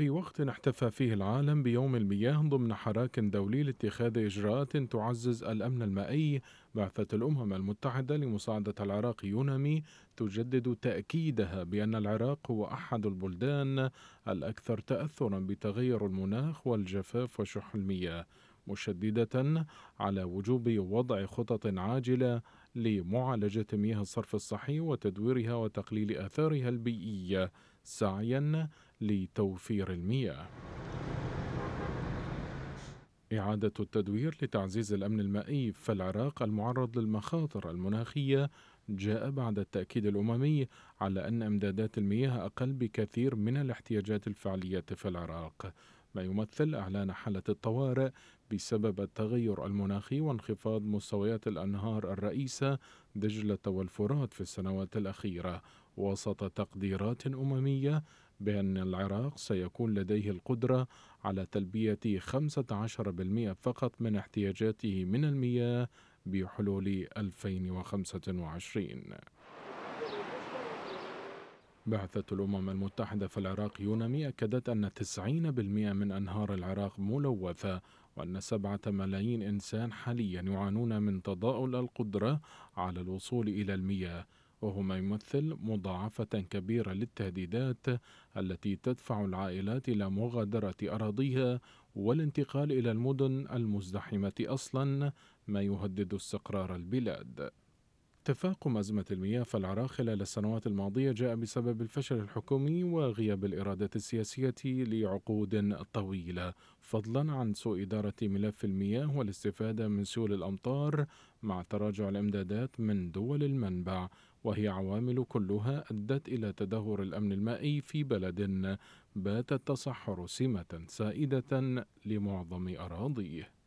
في وقت احتفى فيه العالم بيوم المياه ضمن حراك دولي لاتخاذ إجراءات تعزز الأمن المائي بعثة الأمم المتحدة لمساعدة العراق يونامي تجدد تأكيدها بأن العراق هو أحد البلدان الأكثر تأثرا بتغير المناخ والجفاف وشح المياه مشددة على وجوب وضع خطط عاجلة لمعالجة مياه الصرف الصحي وتدويرها وتقليل آثارها البيئية سعيا لتوفير المياه. إعادة التدوير لتعزيز الأمن المائي فالعراق المعرض للمخاطر المناخية جاء بعد التأكيد الأممي على أن إمدادات المياه أقل بكثير من الاحتياجات الفعلية في العراق ما يمثل إعلان حالة الطوارئ بسبب التغير المناخي وانخفاض مستويات الأنهار الرئيسة دجلة والفرات في السنوات الأخيرة وسط تقديرات أممية بأن العراق سيكون لديه القدرة على تلبية 15% فقط من احتياجاته من المياه بحلول 2025 بعثة الأمم المتحدة في العراق يونامي أكدت أن 90% من أنهار العراق ملوثة وأن سبعة ملايين إنسان حاليا يعانون من تضاؤل القدرة على الوصول إلى المياه وهو ما يمثل مضاعفة كبيرة للتهديدات التي تدفع العائلات إلى مغادرة أراضيها والانتقال إلى المدن المزدحمة أصلا ما يهدد استقرار البلاد تفاقم أزمة المياه في العراق خلال السنوات الماضية جاء بسبب الفشل الحكومي وغياب الإرادة السياسية لعقود طويلة فضلا عن سوء إدارة ملف المياه والاستفادة من سيول الأمطار مع تراجع الإمدادات من دول المنبع وهي عوامل كلها أدت إلى تدهور الأمن المائي في بلد بات التصحر سمة سائدة لمعظم أراضيه